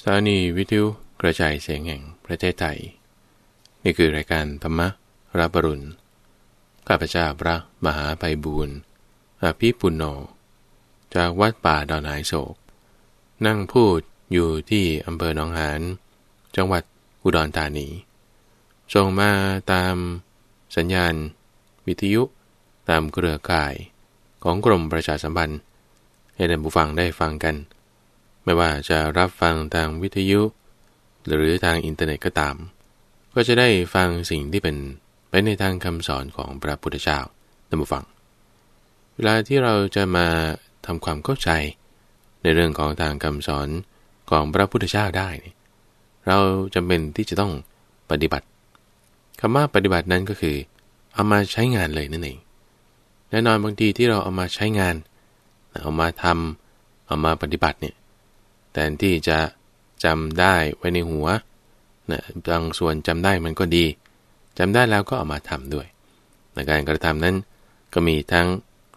สถานีวิทยุกระจายเสียงแห่งประเทศไทย นี่คือรายการธรรมรับรุณข้าพเจ้าพระมหาไพบูญอภิปุณโญจากวัดป่าดอนหายโศก นั่งพูดอยู่ที่อำเภอหนองหานจังหวัดอุดรธานีส่งมาตามสัญญาณวิทยุตามเครือข่ายของกรมประชาสัมพันธ์ ให้ท่านผู้ฟังได้ฟังกันไม่ว่าจะรับฟังทางวิทยุหรือทางอินเทอร์เน็ตก็ตาม ก็จะได้ฟังสิ่งที่เป็นไปในทางคำสอนของพระพุทธเจ้านัมฟัง เวลาที่เราจะมาทำความเข้าใจ ในเรื่องของทางคำสอนของพระพุทธเจ้าได้เราจำเป็นที่จะต้องปฏิบัติคำว่าปฏิบัตินั้นก็คือ เอามาใช้งานเลยนั่นเองแน่นอนบางทีที่เราเอามาใช้งานเอามาทำเอามาปฏิบัติเนี่ยแทนที่จะจำได้ไว้ในหัวนะบางส่วนจำได้มันก็ดีจำได้แล้วก็เอามาทำด้วย ในการกระทำนั้นก็มีทั้ง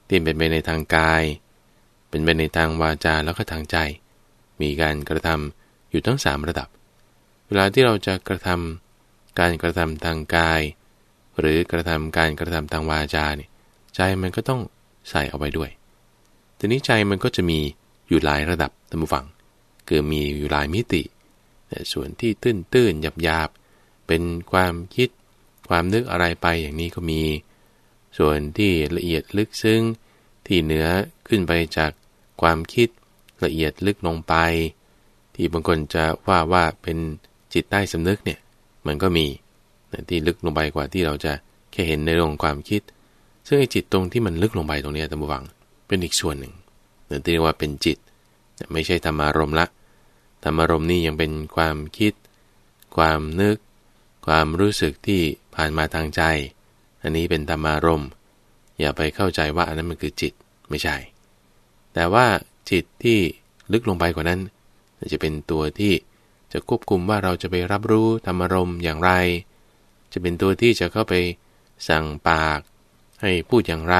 ที่เป็นไปในทางกาย เป็นไปในทางวาจาแล้วก็ทางใจ มีการกระทำอยู่ทั้ง3ระดับเวลาที่เราจะกระทำการกระทำทางกาย หรือกระทำการกระทำทางวาจาเนี่ยใจมันก็ต้องใส่เอาไว้ด้วย ทีนี้ใจมันก็จะมีอยู่หลายระดับตั้งฟังคือมีอยู่หลายมิติ ส่วนที่ตื้น ๆ หยาบ ๆ เป็นความคิดความนึกอะไรไปอย่างนี้ก็มี ส่วนที่ละเอียดลึกซึ้งที่เหนือขึ้นไปจากความคิดละเอียดลึกลงไป ที่บางคนจะว่าว่าเป็นจิตใต้สำนึกเนี่ยมันก็มีที่ลึกลงไปกว่าที่เราจะแค่เห็นในเรื่องความคิด ซึ่งไอ้จิตตรงที่มันลึกลงไปตรงนี้ตามวังเป็นอีกส่วนหนึ่งหรือเรียกว่าเป็นจิตไม่ใช่ธรรมารมละธรรมารมณ์นี้ยังเป็นความคิด ความนึก ความรู้สึกที่ผ่านมาทางใจ อันนี้เป็นธรรมารมณ์ อย่าไปเข้าใจว่าอันนั้นมันคือจิต ไม่ใช่ แต่ว่าจิตที่ลึกลงไปกว่านั้น จะเป็นตัวที่จะควบคุมว่าเราจะไปรับรู้ธรรมารมณ์อย่างไร จะเป็นตัวที่จะเข้าไปสั่งปากให้พูดอย่างไร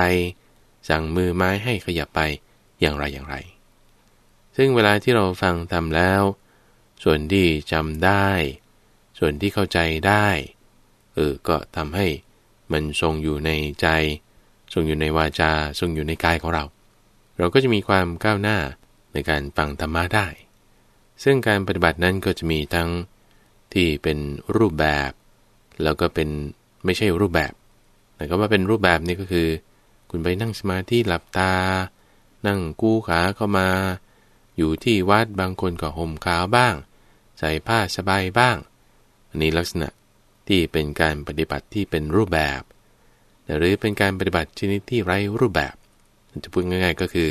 สั่งมือไม้ให้ขยับไปอย่างไรอย่างไรซึ่งเวลาที่เราฟังทำแล้ว ส่วนที่จำได้ ส่วนที่เข้าใจได้ เออ ก็ทำให้มันทรงอยู่ในใจ ทรงอยู่ในวาจา ทรงอยู่ในกายของเรา เราก็จะมีความก้าวหน้าในการฟังธรรมะได้ ซึ่งการปฏิบัตินั้นก็จะมีทั้งที่เป็นรูปแบบ แล้วก็เป็นไม่ใช่รูปแบบ แต่ก็ว่าเป็นรูปแบบนี่ก็คือ คุณไปนั่งสมาธิหลับตา นั่งกู้ขาเข้ามาอยู่ที่วัดบางคนก็ห่มขาวบ้าง ใส่ผ้าสบายบ้าง อันนี้ลักษณะที่เป็นการปฏิบัติที่เป็นรูปแบบ หรือเป็นการปฏิบัติชนิดที่ไร้รูปแบบจะพูดง่ายๆก็คือ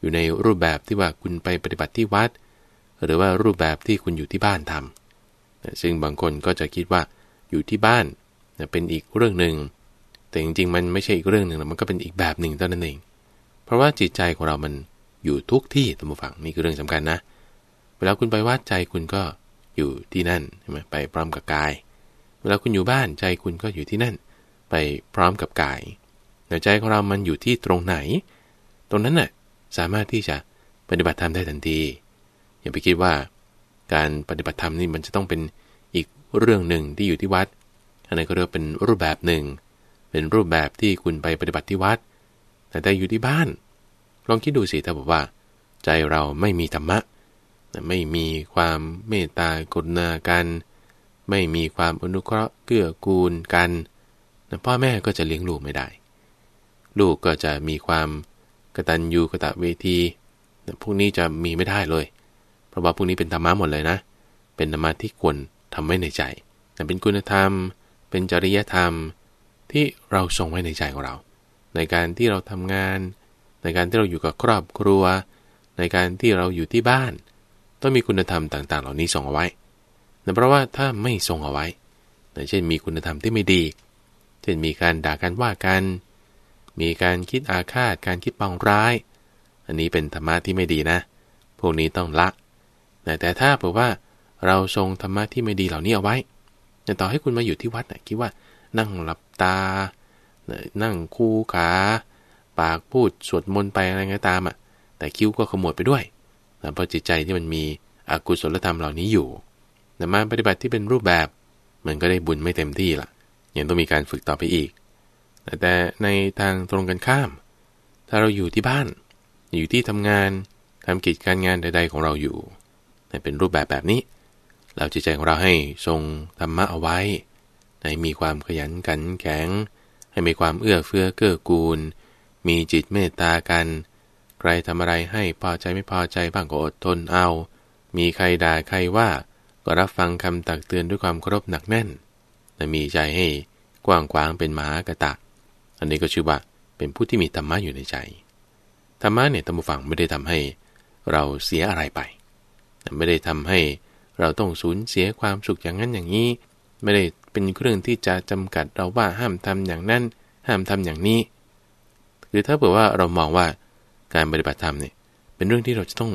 อยู่ในรูปแบบที่ว่าคุณไปปฏิบัติที่วัด หรือว่ารูปแบบที่คุณอยู่ที่บ้านทำซึ่งบางคนก็จะคิดว่าอยู่ที่บ้านเป็นอีกเรื่องหนึ่ง แต่จริงๆมันไม่ใช่อีกเรื่องหนึ่งมันก็เป็นอีกแบบหนึ่งเท่านั้นเอง เพราะว่าจิตใจของเรามันอยู่ทุกที่ตัมบูฟังนี่คือเรื่องสำคัญนะ เวลาคุณไปวัดใจคุณก็อยู่ที่นั่นใช่ไหมไปพร้อมกับกาย เวลาคุณอยู่บ้านใจคุณก็อยู่ที่นั่น ไปพร้อมกับกายแต่ใจของเรามันอยู่ที่ตรงไหน ตรงนั้นน่ะสามารถที่จะปฏิบัติธรรมได้ทันที อย่าไปคิดว่า การปฏิบัติธรรมนี่มันจะต้องเป็นอีกเรื่องหนึ่งที่อยู่ที่วัดอันนั้นก็เรียกเป็นรูปแบบหนึ่ง เป็นรูปแบบที่คุณไปปฏิบัติที่วัด แต่แต่อยู่ที่บ้านลองคิดดูสิถ้าบอกว่า ใจเราไม่มีธรรมะไม่มีความเมตตากรุณากัน ไม่มีความอนุเคราะห์ เกื้อกูลกันพ่อแม่ก็จะเลี้ยงลูกไม่ได้ ลูกก็จะมีความกตัญญูกตเวทีพวกนี้จะมีไม่ได้เลย เพราะว่าพวกนี้เป็นธรรมะหมดเลยนะ เป็นธรรมะที่ควรทำไว้ในใจแต่เป็นคุณธรรมเป็นจริยธรรมที่เราทรงไว้ในใจของเรา ในการที่เราทำงานในการที่เราอยู่กับครอบครัวในการที่เราอยู่ที่บ้านต้องมีคุณธรรมต่าง ๆ เหล่านี้ทรงเอาไว้นต่เพราะว่าถ้าไม่ทรงเอาไว้เช่นมีคุณธรรมที่ไม่ดี เช่นมีการด่ากันว่ากัน มีการคิดอาฆาตการคิดปองร้าย อันนี้เป็นธรรมะที่ไม่ดีนะ พวกนี้ต้องละแต่ถ้าเผื่อว่าเราทรงธรรมะที่ไม่ดีเหล่านี้เอาไว้ต่อให้คุณมาอยู่ที่วัดนะคิดว่า นั่งหลับตานั่งคู่ขาปากพูดสวดมนต์ไปอะไรก็ตามอ่ะ แต่คิ้วก็ขมวดไปด้วย้วเพราะจิตใจที่มันมีอกุศลธรรมเหล่านี้อยู่แต่มาปฏิบัติที่เป็นรูปแบบมันก็ได้บุญไม่เต็มที่ละ่ะ ยังต้องมีการฝึกต่อไปอีก แต่ในทางตรงกันข้าม ถ้าเราอยู่ที่บ้าน อยู่ที่ทำงานทำกิจการงานใดๆของเราอยู่เป็นรูปแบบแบบนี้ เราจิตใจของเราให้ทรงธรรมะเอาไว้ให้มีความขยันขันแข็ง ให้มีความเอื้อเฟื้อเกื้อกูลมีจิตเมตตากัน ใครทำอะไรให้พอใจไม่พอใจบ้างก็อดทนเอา มีใครด่าใครว่าก็รับฟังคำตักเตือนด้วยความเคารพหนักแน่น และมีใจให้ กว้างขวางเป็นมหากตะอันนี้ก็ชื่อว่าเป็นผู้ที่มีธรรมะอยู่ในใจ ธรรมะเนี่ยตัมบูฟังไม่ได้ทำให้ เราเสียอะไรไปไม่ได้ทำาให้ เราต้องสูญเสียความสุขอย่างนั้นอย่างนี้ ไม่ได้เป็นเครื่องที่จะจำกัดเราว่าห้ามทำอย่างนั้นห้ามทำอย่างนี้หรือถ้าเผื่อว่าเรามองว่าการปฏิบัติธรรมเนี่ยเป็นเรื่องที่เราจะต้อง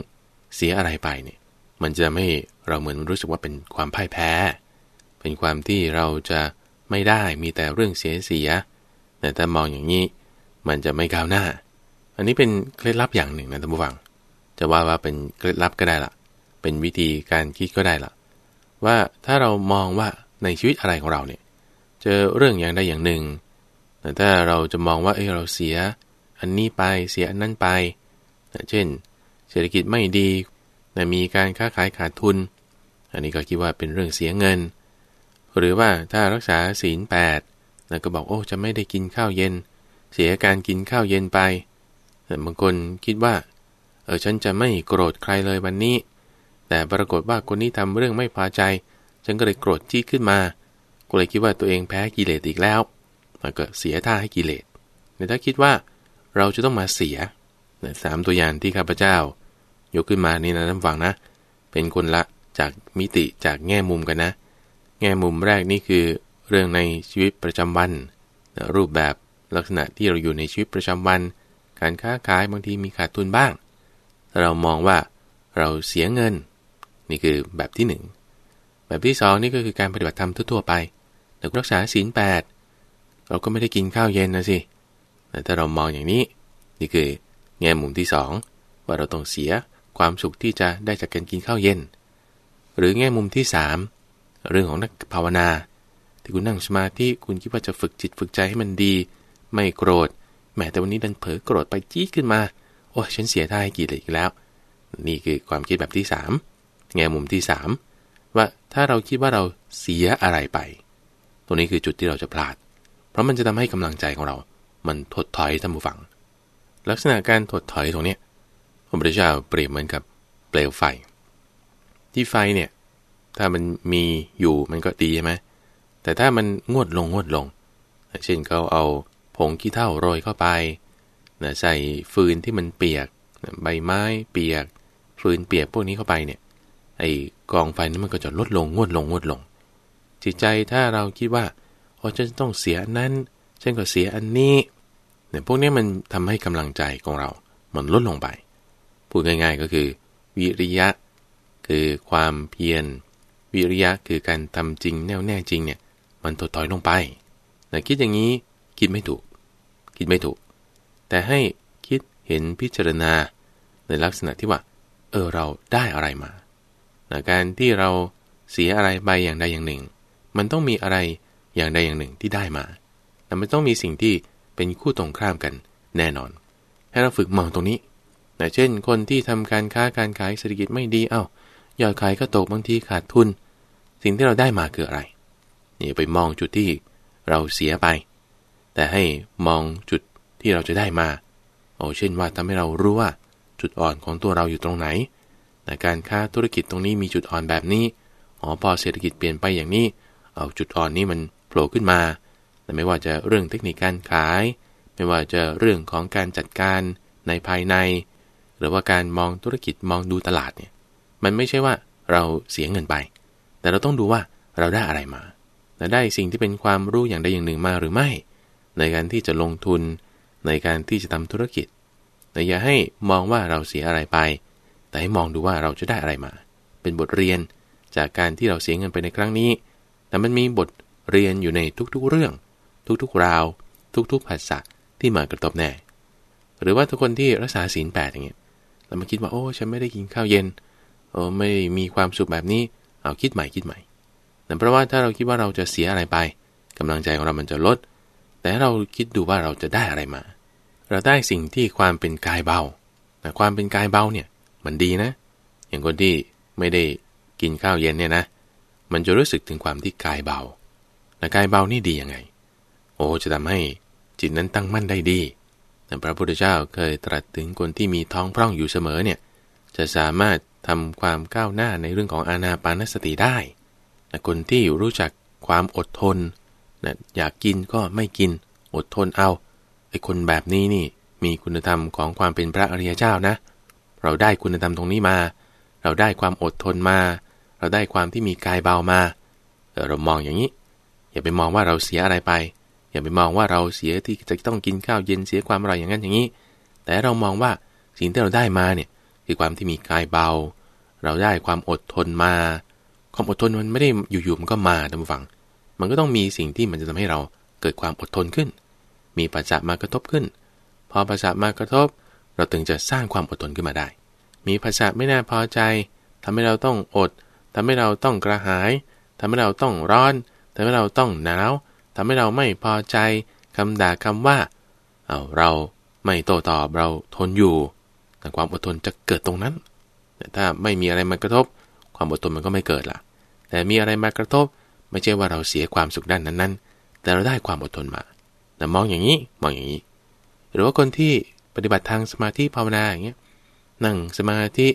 เสียอะไรไปเนี่ยมันจะไม่เราเหมือนรู้สึกว่าเป็นความพ่ายแพ้ เป็นความที่เราจะไม่ได้มีแต่เรื่องเสียเสียแต่ถ้ามองอย่างนี้มันจะไม่ก้าวหน้า อันนี้เป็นเคล็ดลับอย่างหนึ่งนะท่านผู้ฟัง จะว่าว่าเป็นเคล็ดลับก็ได้ละเป็นวิธีการคิดก็ได้ละว่าถ้าเรามองว่าในชีวิตอะไรของเราเนี่ยเจอเรื่องอย่างใดอย่างหนึ่งแต่ถ้าเราจะมองว่าเออเราเสียันนี้ไปเสียอันนั้นไป เช่น เศรษฐกิจไม่ดีต่มีการค้าขายขาดทุน อันนี้ก็คิดว่าเป็นเรื่องเสียเงิน หรือว่าถ้ารักษาศีลแนะก็บอกโอ้จะไม่ได้กินข้าวเย็น เสียการกินข้าวเย็นไป แต่บางคนคิดว่าเออฉันจะไม่โกรธใครเลยวันนี้ แต่ปรากฏว่าคนนี้ทำเรื่องไม่พอใจ ฉันก็เลยโกรธที่ขึ้นมา ก็เลยคิดว่าตัวเองแพ้กิเลสอีกแล้ว มันก็เสียท่าให้กิเลสแต่ถ้าคิดว่าเราจะต้องมาเสียสามตัวอย่างที่ข้าพเจ้า ยกขึ้นมานี่นะท่านฟังนะ เป็นคนละจากมิติจากแง่มุมกันนะ แง่มุมแรกนี่คือเรื่องในชีวิตประจำวันรูปแบบลักษณะที่เราอยู่ในชีวิตประจำวัน การค้าขายบางทีมีขาดทุนบ้างเรามองว่าเราเสียเงิน นี่คือแบบที่ 1 แบบที่ 2 นี่ก็คือการปฏิบัติธรรมทั่วๆไปแต่รักษาศีลแปดเราก็ไม่ได้กินข้าวเย็นนะสิเแต่ถ้าเรามองอย่างนี้นี่คือแง่มุมที่ 2 ว่าเราต้องเสียความสุขที่จะได้จากการกินข้าวเย็นหรือแง่มุมที่ 3 เรื่องของนักภาวนา ที่คุณนั่งสมาธิคุณคิดว่าจะฝึกจิตฝึกใจให้มันดี ไม่โกรธ แม้แต่วันนี้ดันเผลอโกรธไปจี้ขึ้นมาโอ้ฉันเสียทให้กี่เลยอีกแล้ว นี่คือความคิดแบบที่ 3 แง่มุมที่ 3 ว่าถ้าเราคิดว่าเราเสียอะไรไปตรงนี้คือจุดที่เราจะพลาด เพราะมันจะทำให้กำลังใจของเรามันถดถอยท่านผู้ฟัง ลักษณะการถดถอยตรงนี้พระพุทธเจ้าเปรียบเหมือนกับเปลวไฟ ที่ไฟเนี่ย ถ้ามันมีอยู่มันก็ดีใช่ไหมแต่ถ้ามันงวดลงงวดลงเช่นเขาเอาผงขี้เถ้าโรยเข้าไปใส่ฟืนที่มันเปียกใบไม้ เปียกฟืนเปียกพวกนี้เข้าไปเนี่ยไอกองไฟนั้นมันก็จะลดลงงวดลงงวดลง จิตใจถ้าเราคิดว่าโอ้ฉันต้องเสียนั้นฉันก็เสียอันนี้นี่ยพวกนี้มันทำให้กำลังใจของเรา มันลดลงไป พูดง่ายๆก็คือ วิริยะ คือความเพียรวิริยะคือการทำจริงแน่วแน่จริงเนี่ยมันถดถอยลงไป แต่คิดอย่างนี้คิดไม่ถูก คิดไม่ถูก แต่ให้คิดเห็นพิจารณาในลักษณะที่ว่า เออเราได้อะไรมาการที่เราเสียอะไรไปอย่างใดอย่างหนึ่ง มันต้องมีอะไรอย่างใดอย่างหนึ่งที่ได้มาแต่มันต้องมีสิ่งที่เป็นคู่ตรงข้ามกัน แน่นอนให้เราฝึกมองตรงนี้ต่เช่น คนที่ทำการค้าการขายเศรษฐกิจไม่ดีเอา้ายอดขายก็ตกบางทีขาดทุน สิ่งที่เราได้มาคืออะไรนี่ไปมองจุดที่เราเสียไป แต่ให้มองจุดที่เราจะได้มาเอาเช่นว่าทำให้เรารู้ว่า จุดอ่อนของตัวเราอยู่ตรงไหนแต่การค้าธุรกิจตรงนี้มีจุดอ่อนแบบนี้อ๋อพอเศรษฐกิจเปลี่ยนไปอย่างนี้ เอาจุดอ่อนนี้มันโผล่ขึ้นมาแต่ไม่ว่าจะเรื่องเทคนิคการขาย ไม่ว่าจะเรื่องของการจัดการในภายใน หรือว่าการมองธุรกิจมองดูตลาดเนี่ยมันไม่ใช่ว่าเราเสียเงินไป แต่เราต้องดูว่าเราได้อะไรมาได้สิ่งที่เป็นความรู้อย่างใดอย่างหนึ่งมาหรือไม่ ในการที่จะลงทุนในการที่จะทำธุรกิจ แต่อย่าให้มองว่าเราเสียอะไรไป แต่ให้มองดูว่าเราจะได้อะไรมา เป็นบทเรียนจากการที่เราเสียเงินไปในครั้งนี้ แต่มันมีบทเรียนอยู่ในทุกๆเรื่องทุกๆ ราว ทุกๆัสษาที่มากระทบแน่ หรือว่าทุกคนที่รักษาศีลแปดอย่างเงี้ยแล้วมาคิดว่าโอ้ ฉันไม่ได้กินข้าวเย็นโอ้ไม่มีความสุขแบบนี้ เอาคิดใหม่คิดใหม่นั่นเพราะว่าถ้าเราคิดว่าเราจะเสียอะไรไป กำลังใจของเรามันจะลด แต่เราคิดดูว่าเราจะได้อะไรมา เราได้สิ่งที่ความเป็นกายเบา แต่ความเป็นกายเบาเนี่ย มันดีนะ อย่างคนที่ไม่ได้กินข้าวเย็นเนี่ยนะ มันจะรู้สึกถึงความที่กายเบาแต่กายเบานี่ดียังไงโอ้จะทำให้จิตนั้นตั้งมั่นได้ดี แต่พระพุทธเจ้าเคยตรัสถึงคนที่มีท้องพร่องอยู่เสมอเนี่ยจะสามารถทำความก้าวหน้าในเรื่องของอาณาปานสติได้ คนที่รู้จักความอดทนนะอยากกินก็ไม่กิน อดทนเอาไอ้คนแบบนี้นี่มีคุณธรรมของความเป็นพระอริยเจ้านะ เราได้คุณธรรมตรงนี้มา เราได้ความอดทนมา เราได้ความที่มีกายเบามา เรามองอย่างนี้อย่าไปมองว่าเราเสียอะไรไปอย่าไปมองว่าเราเสียที่จะต้องกินข้าวเย็นเสียความอร่อยอย่างนั้นอย่างนี้ แต่เรามองว่าสิ่งที่เราได้มาเนี่ยคือความที่มีกายเบา เราได้ความอดทนมาความอดทนมันไม่ได้อยู่ๆมันก็มาท่านผู้ฟัง มันก็ต้องมีสิ่งที่มันจะทำให้เราเกิดความอดทนขึ้น มีปัจจัยมากระทบขึ้นพอปัจจัยมากระทบเราถึงจะสร้างความอดทนขึ้นมาได้ มีภาษาไม่น่าพอใจ ทำให้เราต้องอด ทำให้เราต้องกระหาย ทำให้เราต้องร้อนทำให้เราต้องหนาวทำให้เราไม่พอใจคำด่าคำว่า เอาเราไม่โตตอบเราทนอยู่ แต่ความอดทนจะเกิดตรงนั้น แต่ถ้าไม่มีอะไรมากระทบความอดทนมันก็ไม่เกิดล่ะ แต่มีอะไรมากระทบไม่ใช่ว่าเราเสียความสุขด้านนั้น ๆ แต่เราได้ความอดทนมาแต่มองอย่างนี้มองอย่างนี้ หรือว่าคนที่ปฏิบัติทางสมาธิภาวนาอย่างเงี้ยนั่งสมาธิ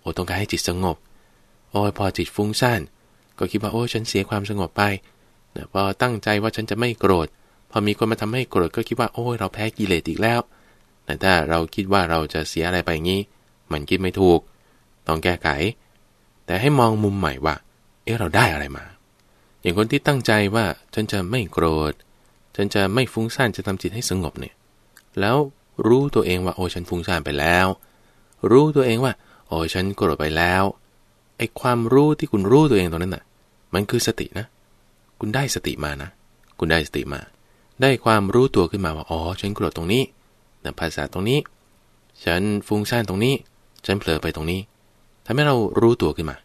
โอ้ต้องการให้จิตสงบโอ้ยพอจิตฟุ้งซ่านก็คิดว่าโอ้ฉันเสียความสงบไปนะพอตั้งใจว่าฉันจะไม่โกรธ พอมีคนมาทำให้โกรธก็คิดว่าโอ้ยเราแพ้กิเลสอีกแล้ว แต่ถ้าเราคิดว่าเราจะเสียอะไรไปอย่างนี้ มันคิดไม่ถูก ต้องแก้ไข แต่ให้มองมุมใหม่ว่า เออเราได้อะไรมา อย่างคนที่ตั้งใจว่าฉันจะไม่โกรธ ฉันจะไม่ฟุ้งซ่านจะทำจิตให้สงบเนี่ย แล้วรู้ตัวเองว่าโอ้ฉันฟุ้งซ่านไปแล้ว รู้ตัวเองว่าโอ้ฉันโกรธไปแล้ว ไอ้ความรู้ที่คุณรู้ตัวเองตรงนั้นน่ะ มันคือสตินะคุณได้สติมานะ คุณได้สติมา ได้ความรู้ตัวขึ้นมาว่า อ๋อ ฉันโกรธตรงนี้ แต่ภาษาตรงนี้ ฉันฟุ้งซ่านตรงนี้ ฉันเผลอไปตรงนี้ทำให้เรารู้ตัวขึ้นมา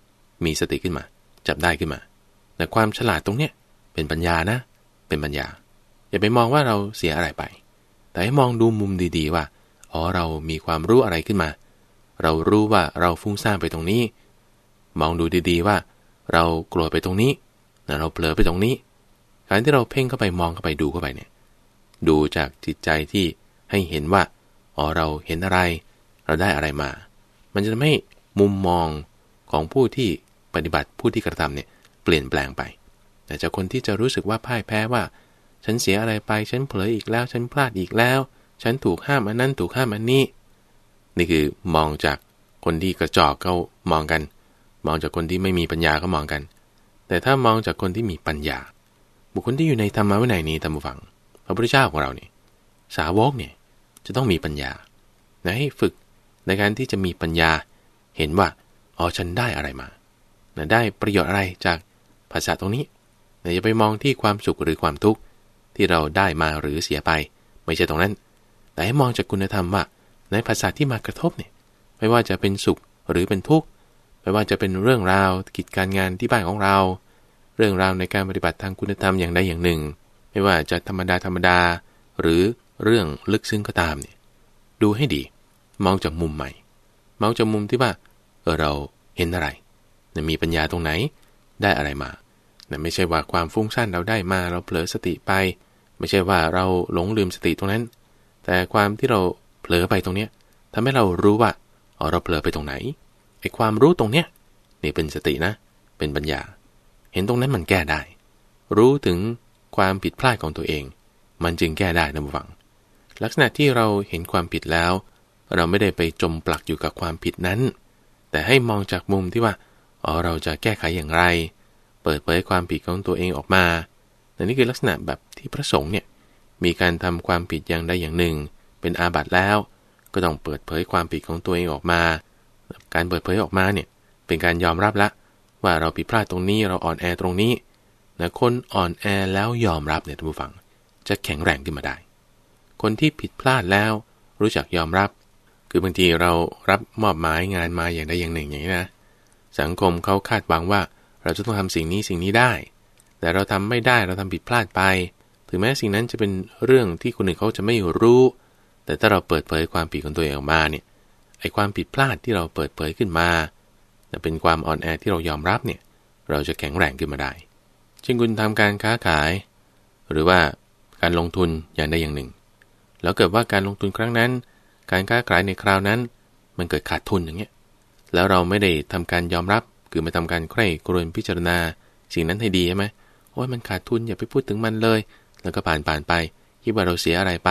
มีสติขึ้นมา จับได้ขึ้นมา แต่ความฉลาดตรงเนี้ยเป็นปัญญานะ เป็นปัญญา อย่าไปมองว่าเราเสียอะไรไป แต่ให้มองดูมุมดีๆว่า อ๋อ เรามีความรู้อะไรขึ้นมา เรารู้ว่าเราฟุ้งซ่านไปตรงนี้ มองดูดีๆ ว่า เราโกรธไปตรงนี้เราเผลอไปตรงนี้ การที่เราเพ่งเข้าไปมองเข้าไปดูเข้าไปเนี่ย ดูจากจิตใจที่ให้เห็นว่าอ๋อเราเห็นอะไร เราได้อะไรมา มันจะทำให้มุมมองของผู้ที่ปฏิบัติผู้ที่กระทำเนี่ย เปลี่ยนแปลงไป แต่จากคนที่จะรู้สึกว่าพ่ายแพ้ว่า ฉันเสียอะไรไป ฉันเผลออีกแล้ว ฉันพลาดอีกแล้ว ฉันถูกห้ามอันนั้นถูกห้ามอันนี้ นี่คือมองจากคนที่กระจอกเขามองกัน มองจากคนที่ไม่มีปัญญาก็มองกันแต่ถ้ามองจากคนที่มีปัญญา บุคคลที่อยู่ในธรรมะวินัยนี้ธรรมฟัง พระพุทธเจ้าของเราเนี่ยสาวกเนี่ยจะต้องมีปัญญาให้ฝึกในการที่จะมีปัญญา เห็นว่าอ๋อฉันได้อะไรมาได้ประโยชน์อะไรจากภาษาตรงนี้อย่าไปมองที่ความสุขหรือความทุกข์ที่เราได้มาหรือเสียไป ไม่ใช่ตรงนั้น แต่ให้มองจากคุณธรรมว่า ในภาษาที่มากระทบเนี่ย ไม่ว่าจะเป็นสุขหรือเป็นทุกข์ไม่ว่าจะเป็นเรื่องราวกิจการงานที่บ้านของเรา เรื่องราวในการปฏิบัติทางคุณธรรมอย่างใดอย่างหนึ่งไม่ว่าจะธรรมดาธรรมดา หรือเรื่องลึกซึ้งก็ตามเนี่ยดูให้ดี มองจากมุมใหม่มองจากมุมที่ว่าเออเราเห็นอะไรมีปัญญาตรงไหน ได้อะไรมาไม่ใช่ว่าความฟุ้งซ่านเราได้มาเราเผลอสติไป ไม่ใช่ว่าเราหลงลืมสติตรงนั้น แต่ความที่เราเผลอไปตรงเนี้ยทำให้เรารู้ว่าเราเผลอไปตรงไหนอ้ความรู้ตรงเนี้ยนี่เป็นสตินะ เป็นปัญญาเห็นตรงนั้นมันแก้ได้ รู้ถึงความผิดพลาดของตัวเอง มันจึงแก้ได้นะบัง ลักษณะที่เราเห็นความผิดแล้ว เราไม่ได้ไปจมปลักอยู่กับความผิดนั้น แต่ให้มองจากมุมที่ว่าอ๋อเราจะแก้ไขอย่างไร เปิดเผยความผิดของตัวเองออกมาแต่นี่คือลักษณะแบบที่พระสงฆ์เนี่ยมีการทำความผิดอย่างใดอย่างหนึ่ง เป็นอาบัติแล้ว ก็ต้องเปิดเผยความผิดของตัวเองออกมาการเปิดเผยออกมาเนี่ยเป็นการยอมรับละว่าเราผิดพลาดตรงนี้เราอ่อนแอตรงนี้นะคนอ่อนแอแล้วยอมรับเนี่ยท่านผู้ฟังจะแข็งแรงขึ้นมาได้ คนที่ผิดพลาดแล้ว รู้จักยอมรับ คือบางทีเรารับมอบหมายงานมาอย่างใดอย่างหนึ่งอย่างนี้นะ สังคมเขาคาดหวังว่าเราจะต้องทำสิ่งนี้สิ่งนี้ได้ แต่เราทำไม่ได้เราทำผิดพลาดไปถึงแม้สิ่งนั้นจะเป็นเรื่องที่คนอื่นเขาจะไม่รู้ แต่ถ้าเราเปิดเผยความผิดของตัวเองออกมาเนี่ยไอ้ความผิดพลาดที่เราเปิดเผยขึ้นมาเป็นความอ่อนแอที่เรายอมรับเนี่ยเราจะแข็งแรงขึ้นมาได้จึงคุณทำการค้าขาย หรือว่าการลงทุนอย่างใดอย่างหนึ่ง แล้วเกิดว่าการลงทุนครั้งนั้น การค้าขายในคราวนั้น มันเกิดขาดทุนอย่างเงี้ยแล้วเราไม่ได้ทำการยอมรับคือไม่ทำการใคร่กรวนพิจารณาสิ่งนั้นให้ดีใช่ไหมโอ้ยมันขาดทุนอย่าไปพูดถึงมันเลย แล้วก็ผ่านผ่านไปคิดว่าเราเสียอะไรไป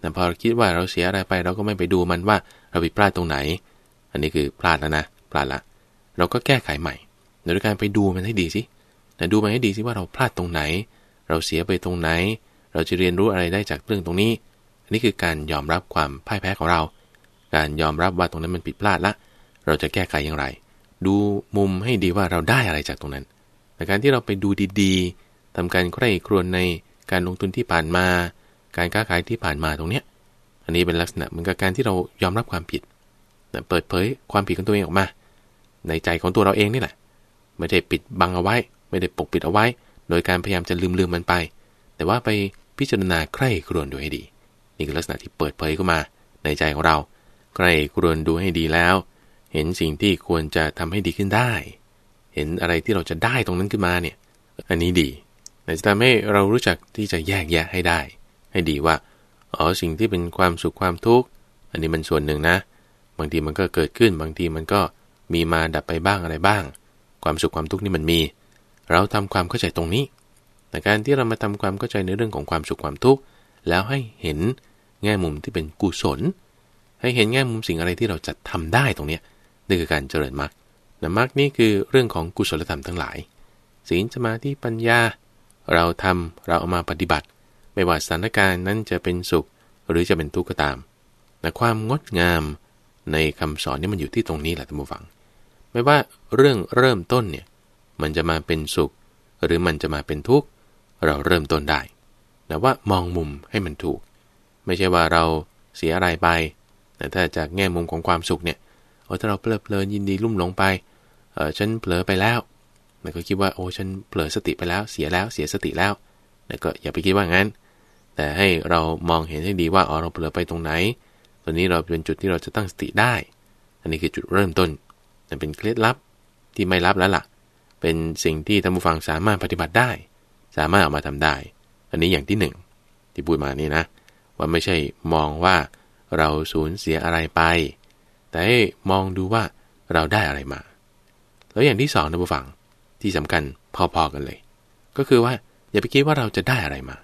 แต่พอคิดว่าเราเสียอะไรไป เราก็ไม่ไปดูมันว่าเราผิดพลาดตรงไหน อันนี้คือพลาดแล้วนะพลาดละ เราก็แก้ไขใหม่ โดยการไปดูมันให้ดีสิแต่ดู มันให้ดีสิว่าเราพลาดตรงไหน เราเสียไปตรงไหน เราจะเรียนรู้อะไรได้จากเรื่องตรงนี้ อันนี้คือการยอมรับความพ่ายแพ้ของเรา การยอมรับว่าตรงนั้นมันผิดพลาดละ เราจะแก้ไขอย่างไรดูมุมให้ดีว่าเราได้อะไรจากตรงนั้นแต่การที่เราไปดูดีๆ ทำการใคร่ครวญในการลงทุนที่ผ่านมาการค้าขายที่ผ่านมาตรงเนี้ย อันนี้เป็นลักษณะเหมือนกับการที่เรายอมรับความผิด เปิดเผยความผิดของตัวเองออกมาในใจของตัวเราเองนี่แหละ ไม่ได้ปิดบังเอาไว้ ไม่ได้ปกปิดเอาไว้ โดยการพยายามจะลืมลืมมันไป แต่ว่าไปพิจารณาใคร่ครวญดูให้ดี นี่คือลักษณะที่เปิดเผยเข้ามา ในใจของเราใคร่ครวญดูให้ดีแล้ว เห็นสิ่งที่ควรจะทำให้ดีขึ้นได้ เห็นอะไรที่เราจะได้ตรงนั้นขึ้นมาเนี่ย อันนี้ดีแต่จะทำให้เรารู้จักที่จะแยกแยะให้ได้ให้ดีว่าอ๋อสิ่งที่เป็นความสุขความทุกข์อันนี้มันส่วนหนึ่งนะ บางทีมันก็เกิดขึ้น บางทีมันก็มีมาดับไปบ้างอะไรบ้าง ความสุขความทุกข์นี่มันมี เราทำความเข้าใจตรงนี้แต่การที่เรามาทำความเข้าใจในเรื่องของความสุขความทุกข์แล้วให้เห็นแง่มุมที่เป็นกุศล ให้เห็นแง่มุมสิ่งอะไรที่เราจะทำได้ตรงเนี้นี่คือการเจริญมรรคต่มรรคนี่คือเรื่องของกุศลธรรมทั้งหลายศีลสมาธิปัญญา เราทำเราเอามาปฏิบัติไม่ว่าสถานการณ์นั้นจะเป็นสุข หรือจะเป็นทุกข์ก็ตาม แต่ความงดงามในคำสอนนี่มันอยู่ที่ตรงนี้แหละท่านผู้ฟัง ไม่ว่าเรื่องเริ่มต้นเนี่ยมันจะมาเป็นสุข หรือมันจะมาเป็นทุกข์เราเริ่มต้นได้ แต่ว่ามองมุมให้มันถูก ไม่ใช่ว่าเราเสียอะไรไป แต่ถ้าจากแง่มุมของความสุขเนี่ยโอ้ถ้าเราเพลิดเพลินยินดีลุ่มหลงไป เออฉันเผลอไปแล้วแล้วก็คิดว่าโอ้ ฉันเผลอสติไปแล้วเสียแล้วเสียสติแล้ว แล้วก็อย่าไปคิดว่างั้นแต่ให้เรามองเห็นให้ดีว่าอ๋อเราเผลอไปตรงไหนตอนนี้เราเป็นจุดที่เราจะตั้งสติได้ อันนี้คือจุดเริ่มต้นแต่เป็นเคล็ดลับที่ไม่ลับแล้วละ่ะเป็นสิ่งที่ท่านผู้ฟังสามารถปฏิบัติได้ สามารถเอามาทำได้ อันนี้อย่างที่ 1 ที่พูดมานี่นะ ว่าไม่ใช่มองว่าเราสูญเสียอะไรไป แต่ให้มองดูว่าเราได้อะไรมา แล้วอย่างที่สองท่านผู้ฟังที่สำคัญพอๆกันเลย ก็คือว่าอย่าไปคิดว่าเราจะได้อะไรมา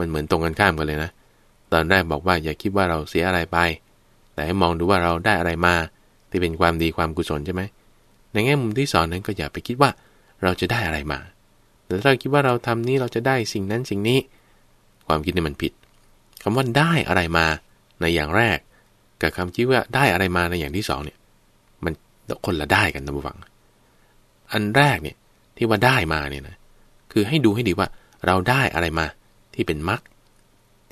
มันเหมือนตรงกันข้ามกันเลยนะ ตอนแรกบอกว่าอย่าคิดว่าเราเสียอะไรไป แต่ให้มองดูว่าเราได้อะไรมา ที่เป็นความดีความกุศลใช่ไหม ในแง่มุมที่สอนนั้นก็อย่าไปคิดว่า เราจะได้อะไรมา แต่ถ้าเราคิดว่าเราทำนี้เราจะได้สิ่งนั้นสิ่งนี้ ความคิดนี่มันผิด คำว่าได้อะไรมา ในอย่างแรกกับคำคิดว่าได้อะไรมาในอย่างที่สองเนี่ยมันคนละได้กันนะบุฟัง อันแรกเนี่ยที่ว่าได้มาเนี่ยนะคือให้ดูให้ดีว่าเราได้อะไรมาที่เป็นมรรค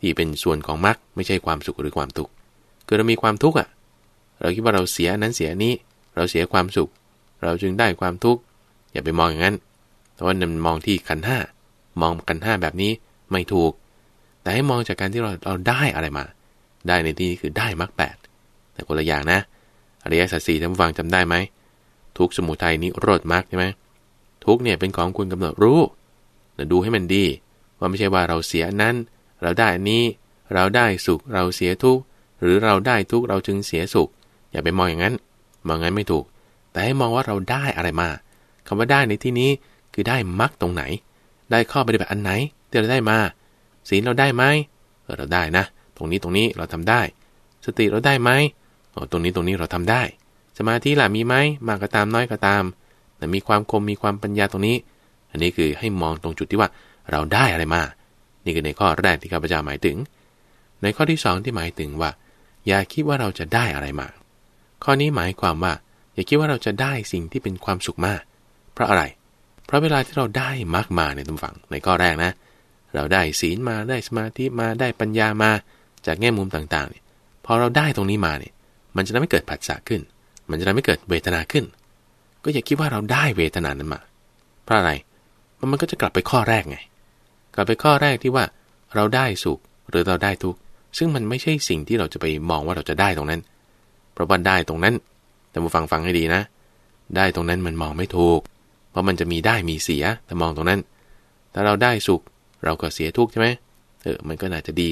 ที่เป็นส่วนของมรรคไม่ใช่ความสุขหรือความทุกข์คือเรามีความทุกข์อ่ะเราคิดว่าเราเสียนั้นเสียนี้เราเสียความสุข เราจึงได้ความทุกข์อย่าไปมองอย่างนั้นแต่ว่านันมองที่ขันห้ามองขันห้าแบบนี้ไม่ถูก แต่ให้มองจากการที่เราเราได้อะไรมา ได้ในที่นี้คือได้มรรคแปดแต่คนละอย่างนะ อริยสัจสี่ท่านฟังจำได้ไหมทุกสมุทัยนิโรธมรรคใช่ไหมทุกเนี่ยเป็นของคุณกำหนดรู้ดูให้มันดีว่าไม่ใช่ว่าเราเสียนั้น เราได้นี้ เราได้สุขเราเสียทุกหรือเราได้ทุกเราจึงเสียสุข อย่าไปมองอย่างนั้น มองงั้นไม่ถูก แต่ให้มองว่าเราได้อะไรมาคำว่าได้ในที่นี้ คือได้มรรคตรงไหน ได้ข้อปฏิบัติอันไหนที่เราได้มาศีลเราได้ไหมเออเราได้นะ ตรงนี้ตรงนี้เราทำได้ สติเราได้ไหมอตรงนี้ตรงนี้เราทำได้ สมาธิล่ะมีไหมมากก็ตามน้อยก็ตามแต่มีความคมมีความปัญญาตรงนี้ อันนี้คือให้มองตรงจุดที่ว่าเราได้อะไรมานี่คือในข้อแรกที่ข้าพเจ้าหมายถึง ในข้อที่สองที่หมายถึงว่าอย่าคิดว่าเราจะได้อะไรมาข้อนี้หมายความว่า อย่าคิดว่าเราจะได้สิ่งที่เป็นความสุขมาก เพราะอะไร เพราะเวลาที่เราได้มากมาในตำฝังในข้อแรกนะ เราได้ศีลมาได้สมาธิมาได้ปัญญามาจากแง่มุมต่างๆเนี่ยพอเราได้ตรงนี้มาเนี่ย มันจะทำให้เกิดผัสสะขึ้น มันจะทำให้เกิดเวทนาขึ้น ก็อย่าคิดว่าเราได้เวทนานั้นมา เพราะอะไร มันก็จะกลับไปข้อแรกไงกลับไปข้อแรกที่ว่าเราได้สุขหรือเราได้ทุกข์ซึ่งมันไม่ใช่สิ่งที่เราจะไปมองว่าเราจะได้ตรงนั้นเพราะว่าได้ตรงนั้น แต่มาฟังฟังให้ดีนะ ได้ตรงนั้นมันมองไม่ถูก เพราะมันจะมีได้มีเสียถ้ามองตรงนั้นถ้าเราได้สุข เราก็เสียทุกข์ใช่ไหมเออมันก็น่าจะดี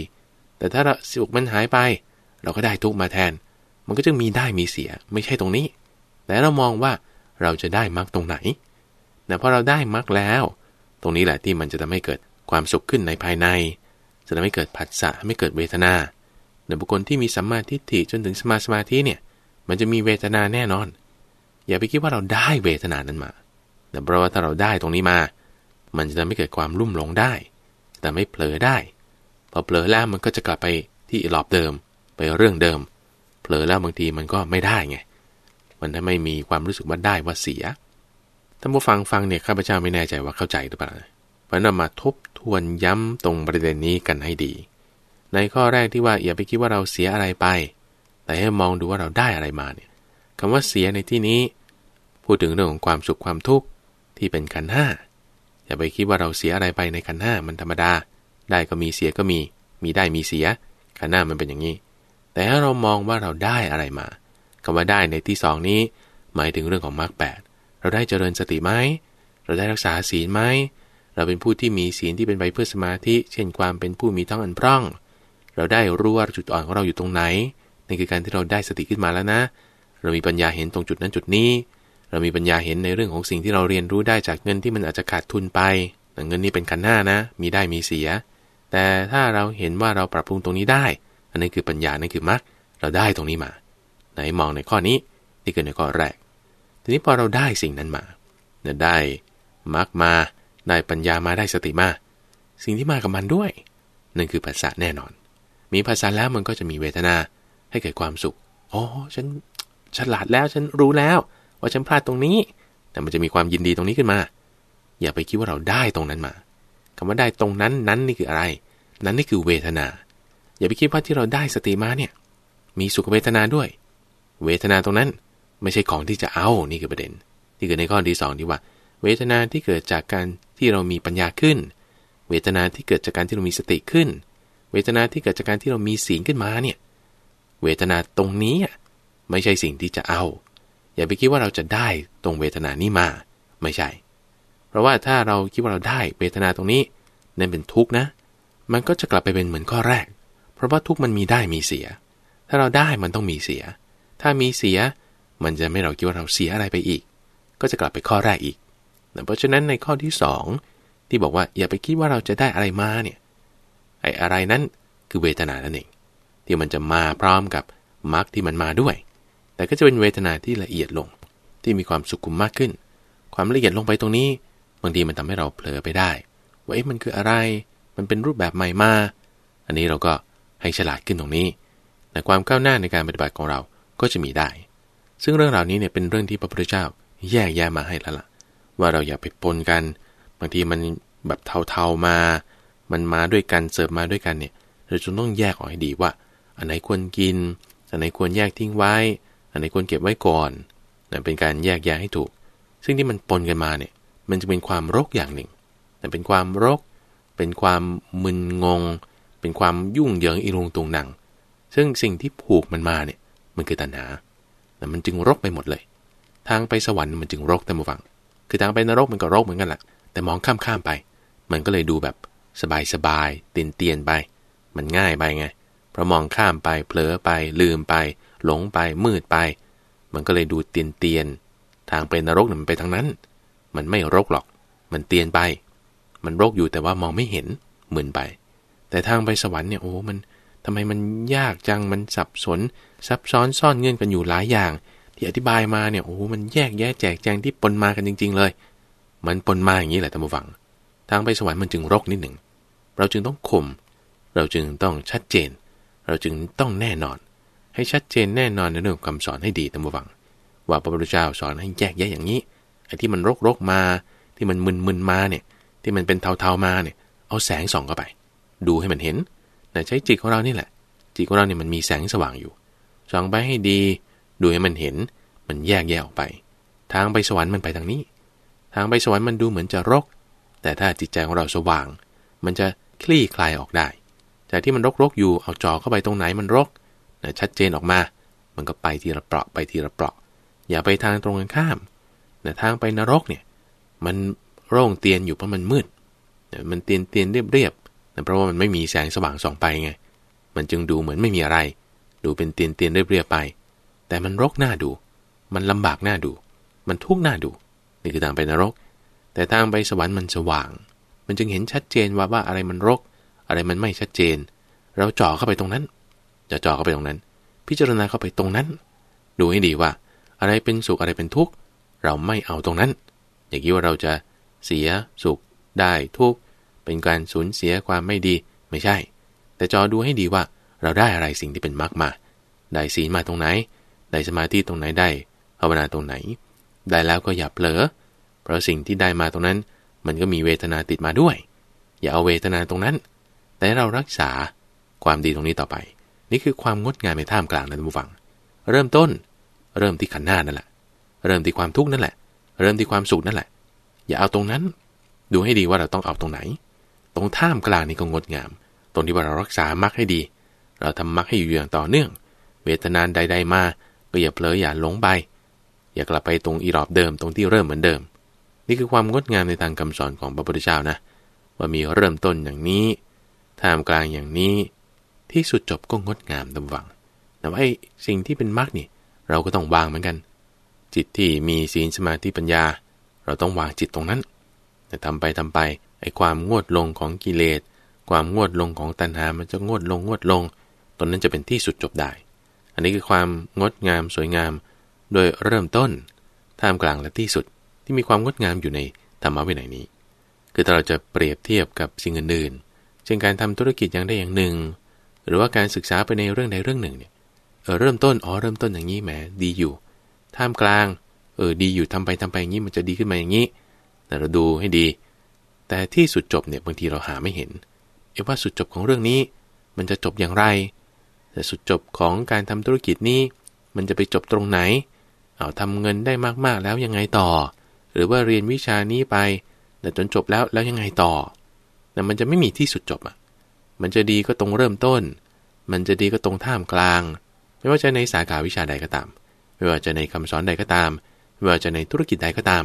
แต่ถ้าสุขมันหายไป เราก็ได้ทุกข์มาแทน มันก็จึงมีได้มีเสียไม่ใช่ตรงนี้แต่เรามองว่าเราจะได้มรรคตรงไหน แต่พอเราได้มรรคแล้ว ตรงนี้แหละที่มันจะทำให้เกิดความสุขขึ้นในภายใน จะทำให้เกิดผัสสะไม่เกิดเวทนาเดี๋ยวบุคคลที่มีสัมมาทิฏฐิจนถึงสมาสมาธิเนี่ย มันจะมีเวทนาแน่นอน อย่าไปคิดว่าเราได้เวทนานั้นมา แต่เพราะว่าถ้าเราได้ตรงนี้มา มันจะทำให้เกิดความรุ่มหลงได้ แต่ไม่เผลอได้ พอเผลอแล้วมันก็จะกลับไปที่หลอบเดิมไปเรื่องเดิม เผลอแล้วบางทีมันก็ไม่ได้ไง มันถ้าไม่มีความรู้สึกว่าได้ว่าเสียท่านผู้ฟังฟังเนี่ยข้าพเจ้าไม่แน่ใจว่าเข้าใจหรือเปล่า เพราะนามาทบวนย้ำตรงประเด็นนี้กันให้ดี ในข้อแรกที่ว่าอย่าไปคิดว่าเราเสียอะไรไป แต่ให้มองดูว่าเราได้อะไรมาเนี่ยคำว่าเสียในที่นี้ พูดถึงเรื่องของความสุขความทุกข์ที่เป็นขันห้า อย่าไปคิดว่าเราเสียอะไรไปในขันห้ามันธรรมดา ได้ก็มีเสียก็มี มีได้มีเสียขันห้ามันเป็นอย่างนี้ แต่ถ้าเรามองว่าเราได้อะไรมาคำว่าได้ในที่สองนี้ หมายถึงเรื่องของมรรคแปดเราได้เจริญสติไหมเราได้รักษาศีลไหมเราเป็นผู้ที่มีศีลที่เป็นไปเพื่อสมาธิ เช่นความเป็นผู้มีท้องอันพร่อง เราได้รู้ว่าจุดอ่อนของเราอยู่ตรงไหนนี่คือการที่เราได้สติขึ้นมาแล้วนะ เรามีปัญญาเห็นตรงจุดนั้นจุดนี้ เรามีปัญญาเห็นในเรื่องของสิ่งที่เราเรียนรู้ได้จากเงินที่มันอาจจะขาดทุนไปเงินนี้เป็นขันหน้านะ มีได้มีเสีย แต่ถ้าเราเห็นว่าเราปรับปรุงตรงนี้ได้ อันนี้คือปัญญา นั่นคือมรรคเราได้ตรงนี้มา ไหนมองในข้อนี้ นี่คือในข้อแรก ทีนี้พอเราได้สิ่งนั้นมาได้มรรคมาได้ปัญญามาได้สติมา สิ่งที่มากับมันด้วย นั่นคือภาษาแน่นอน มีภาษาแล้วมันก็จะมีเวทนาให้เกิดความสุข อ๋อ ฉันฉลาดแล้ว ฉันรู้แล้ว ว่าฉันพลาดตรงนี้ แต่มันจะมีความยินดีตรงนี้ขึ้นมา อย่าไปคิดว่าเราได้ตรงนั้นมาคำว่าได้ตรงนั้นนั้นนี่คืออะไร นั้นนี่คือเวทนา อย่าไปคิดว่าที่เราได้สติมาเนี่ย มีสุขเวทนาด้วย เวทนาตรงนั้นไม่ใช่ของที่จะเอา นี่คือประเด็นที่เกิดในข้อที่2ที่ว่า เวทนาที่เกิดจากการที่เรามีปัญญาขึ้น เวทนาที่เกิดจากการที่เรามีสติขึ้น เวทนาที่เกิดจากการที่เรามีศีลขึ้นมาเนี่ย เวทนาตรงนี้ไม่ใช่สิ่งที่จะเอา อย่าไปคิดว่าเราจะได้ตรงเวทนานี้มา ไม่ใช่ เพราะว่าถ้าเราคิดว่าเราได้เวทนาตรงนี้นั่นเป็นทุกข์นะ มันก็จะกลับไปเป็นเหมือนข้อแรก เพราะว่าทุกข์มันมีได้มีเสีย ถ้าเราได้มันต้องมีเสีย ถ้ามีเสียมันจะไม่เราคิดว่าเราเสียอะไรไปอีก ก็จะกลับไปข้อแรกอีกเพราะฉะนั้นในข้อที่ 2 ที่บอกว่าอย่าไปคิดว่าเราจะได้อะไรมาเนี่ยไอ้อะไรนั้นคือเวทนานั่นเองที่มันจะมาพร้อมกับมรรคที่มันมาด้วยแต่ก็จะเป็นเวทนาที่ละเอียดลงที่มีความสุขุมมากขึ้น ความละเอียดลงไปตรงนี้ บางทีมันทำให้เราเผลอไปได้ว่าเอ๊ะมันคืออะไรมันเป็นรูปแบบใหม่มาอันนี้เราก็ให้ฉลาดขึ้นตรงนี้แต่ความก้าวหน้าในการปฏิบัติของเราก็จะมีได้ ซึ่งเรื่องเหล่านี้เนี่ยเป็นเรื่องที่พระพุทธเจ้าแยกแยะมาให้แล้วล่ะว่าเราอย่าไปปนกัน บางทีมันแบบเทาๆมา มันมาด้วยกันเสิร์ฟมาด้วยกันเนี่ยเราจึงต้องแยกออกให้ดีว่า อันไหนควรกิน อันไหนควรแยกทิ้งไว้ อันไหนควรเก็บไว้ก่อนนั่นเป็นการแยกแยะให้ถูก ซึ่งที่มันปนกันมาเนี่ย มันจะเป็นความรกอย่างหนึ่ง แต่เป็นความรก เป็นความมึนงง เป็นความยุ่งเหยิงอีุงตุงหนัง ซึ่งสิ่งที่ผูกมันมาเนี่ย มันคือตัณหาแต่มันจึงรกไปหมดเลย ทางไปสวรรค์มันจึงรกแต่มาฟังคือทางไปนรกมันก็รกเหมือนกันแหละ แต่มองข้ามข้ามไป มันก็เลยดูแบบสบายสบายเตียนเตียนไป มันง่ายไปไงเพราะมองข้ามไป เผลอไป ลืมไป หลงไปมืดไป มันก็เลยดูเตียนเตียนทางไปนรกมันไปทางนั้น มันไม่รกหรอก มันเตียนไป มันรกอยู่แต่ว่ามองไม่เห็นเหมือนไป แต่ทางไปสวรรค์เนี่ยโอ้มัน ทำไมมันยากจังมันสับสนซับซ้อนซ่อนเงื่อนกันอยู่หลายอย่างที่อธิบายมาเนี่ยโอ้มันแยกแยะ แจกแจงที่ปนมากันจริง ๆเลยมันปนมาอย่างนี้แหละท่านผู้ฟัง ทางไปสวรรค์มันจึงรกนิดหนึ่งเราจึงต้องข่ม เราจึงต้องชัดเจน เราจึงต้องแน่นอน ให้ชัดเจนแน่นอนในเรื่องคำสอนให้ดีท่านผู้ฟัง ว่าพระพุทธเจ้าสอนให้แยกแยะอย่างนี้ไอ้ที่มันรกรกมาที่มันมึนๆมาเนี่ย ที่มันเป็นเทาๆมาเนี่ย เอาแสงส่องเข้าไป ดูให้มันเห็นแต่ใช้จิตของเรานี่แหละจิตของเราเนี่ยมันมีแสงสว่างอยู่ส่องไปให้ดีดูให้มันเห็นมันแยกแยะออกไป ทางไปสวรรค์มันไปทางนี้ ทางไปสวรรค์มันดูเหมือนจะรก แต่ถ้าจิตใจของเราสว่าง มันจะคลี่คลายออกได้จากที่มันรกๆอยู่เอาจอเข้าไปตรงไหนมันรกนะชัดเจนออกมา มันก็ไปทีละเปราะไปทีละเปราะ อย่าไปทางตรงกันข้ามนะทางไปนรกเนี่ย มันโร่งเตียนอยู่เพราะมันมืดนมันเตียนเตียนเรียบเรียบนะเพราะว่ามันไม่มีแสงสว่างส่องไปไง มันจึงดูเหมือนไม่มีอะไร ดูเป็นเตียนเตียนเรียบเรียบไปแต่มันรกหน้าดู มันลำบากหน้าดู มันทุกข์หน้าดู นี่คือทางไปนรก แต่ทางไปสวรรค์มันสว่าง มันจึงเห็นชัดเจนว่าว่าอะไรมันรก อะไรมันไม่ชัดเจน เราจ่อเข้าไปตรงนั้น จะจ่อเข้าไปตรงนั้น พิจารณาเข้าไปตรงนั้น ดูให้ดีว่า อะไรเป็นสุขอะไรเป็นทุกข์ เราไม่เอาตรงนั้น อย่างที่ว่าเราจะเสีย สุข ได้ทุกข์ เป็นการสูญเสียความไม่ดี ไม่ใช่ แต่จอดูให้ดีว่าเราได้อะไรสิ่งที่เป็นมรรคมา ได้ศีลมาตรงไหนได้สมาธิตรงไหนได้ภาวนาตรงไหน ได้แล้วก็อย่าเผลอ เพราะสิ่งที่ได้มาตรงนั้น มันก็มีเวทนาติดมาด้วย อย่าเอาเวทนาตรงนั้น แต่เรารักษาความดีตรงนี้ต่อไป นี่คือความงดงามในท่ามกลางนั้นผู้ฟัง เริ่มต้นเริ่มที่ขันหน้านั่นแหละเริ่มที่ความทุกข์นั่นแหละ เริ่มที่ความสุขนั่นแหละ อย่าเอาตรงนั้น ดูให้ดีว่าเราต้องเอาตรงไหน ตรงท่ามกลางนี้ก็งดงาม ตรงที่ว่าเรารักษามรรคให้ดี เราทำมรรคให้อยู่อย่างต่อเนื่อง เวทนาใดๆมาก็อย่าเผลออย่าหลงไป อย่ากลับไปตรงอีรอบเดิมตรงที่เริ่มเหมือนเดิม นี่คือความงดงามในทางคำสอนของพระพุทธเจ้านะว่ามีเริ่มต้นอย่างนี้ท่ามกลางอย่างนี้ที่สุดจบก็งดงามดำหวังแต่ว่าไอ้สิ่งที่เป็นมรรคนี่ เราก็ต้องวางเหมือนกัน จิตที่มีศีลสมาธิปัญญา เราต้องวางจิตตรงนั้น แต่ทำไปทำไปไอ้ความงวดลงของกิเลสความงวดลงของตัณหา มันจะงวดลงงวดลงตอนนั้นจะเป็นที่สุดจบได้อันนี้คือความงดงามสวยงาม โดยเริ่มต้น ท่ามกลางและที่สุดที่มีความงดงามอยู่ในธรรมะวินัยนี้ คือถ้าเราจะเปรียบเทียบกับสิ่งอื่นๆเช่นการทำธุรกิจอย่างใดอย่างหนึ่ง หรือว่าการศึกษาไปในเรื่องใดเรื่องหนึ่งเนี่ยเออเริ่มต้นอ๋อเริ่มต้นอย่างนี้แหมดีอยู่ ท่ามกลาง เออดีอยู่ทำไปทำไปอย่างนี้มันจะดีขึ้นมาอย่างนี้ แต่เราดูให้ดี แต่ที่สุดจบเนี่ยบางทีเราหาไม่เห็นเอว่าสุดจบของเรื่องนี้ มันจะจบอย่างไรแต่สุดจบของการทำธุรกิจนี้ มันจะไปจบตรงไหน เอาทำเงินได้มากๆแล้วยังไงต่อ หรือว่าเรียนวิชานี้ไปแต่จนจบแล้วแล้วยังไงต่อ แต่มันจะไม่มีที่สุดจบอ่ะ มันจะดีก็ตรงเริ่มต้น มันจะดีก็ตรงท่ามกลาง ไม่ว่าจะในสาขาวิชาใดก็ตาม ไม่ว่าจะในคำสอนใดก็ตาม ไม่ว่าจะในธุรกิจใดก็ตาม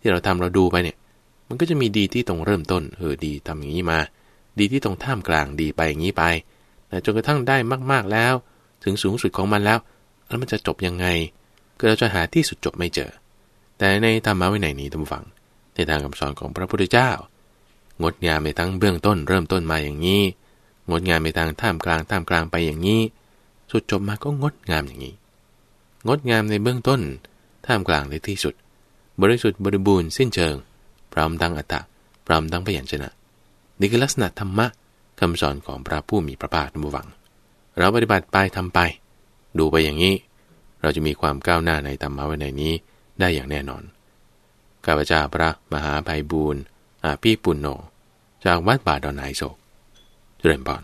ที่เราทำเราดูไปเนี่ย มันก็จะมีดีที่ตรงเริ่มต้น เออดีทำอย่างนี้มา ดีที่ตรงท่ามกลางดีไปอย่างนี้ไปจนกระทั่งได้มากๆแล้ว ถึงสูงสุดของมันแล้ว แล้วมันจะจบยังไงก็เราจะหาที่สุดจบไม่เจอ แต่ในธรรมะวินัยนี้ท่านฟังในทางคำสอนของพระพุทธเจ้างดงามในทั้งเบื้องต้นเริ่มต้นมาอย่างนี้ งดงามในทางท่ามกลางท่ามกลางไปอย่างนี้สุดจบมาก็งดงามอย่างนี้ งดงามในเบื้องต้น ท่ามกลางในที่สุด บริสุทธิ์บริบูรณ์สิ้นเชิงพร้อมดังอัตตาพร้อมดังพยัญชนะนี่คือลักษณะธรรมะคำสอนของพระผู้มีพระภาคนุวัง เราปฏิบัติไปทำไป ดูไปอย่างนี้ เราจะมีความก้าวหน้าในธรรมะวันนี้ได้อย่างแน่นอน ข้าพเจ้าพระมหาภัยบูรณ์อาพี่ปุณโญจากวัดบ่าดอนไนโศกเจริญพร